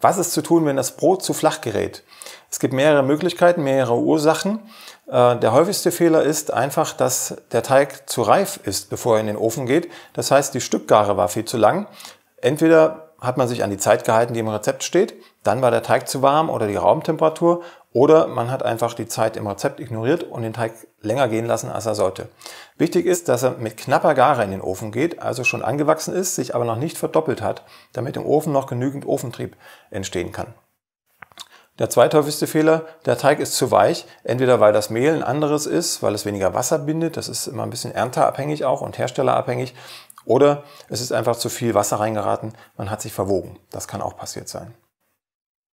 Was ist zu tun, wenn das Brot zu flach gerät? Es gibt mehrere Möglichkeiten, mehrere Ursachen. Äh, der häufigste Fehler ist einfach, dass der Teig zu reif ist, bevor er in den Ofen geht. Das heißt, die Stückgare war viel zu lang. Entweder hat man sich an die Zeit gehalten, die im Rezept steht, dann war der Teig zu warm oder die Raumtemperatur oder man hat einfach die Zeit im Rezept ignoriert und den Teig länger gehen lassen, als er sollte. Wichtig ist, dass er mit knapper Gare in den Ofen geht, also schon angewachsen ist, sich aber noch nicht verdoppelt hat, damit im Ofen noch genügend Ofentrieb entstehen kann. Der zweithäufigste Fehler, der Teig ist zu weich, entweder weil das Mehl ein anderes ist, weil es weniger Wasser bindet, das ist immer ein bisschen ernteabhängig auch und herstellerabhängig, oder es ist einfach zu viel Wasser reingeraten, man hat sich verwogen. Das kann auch passiert sein.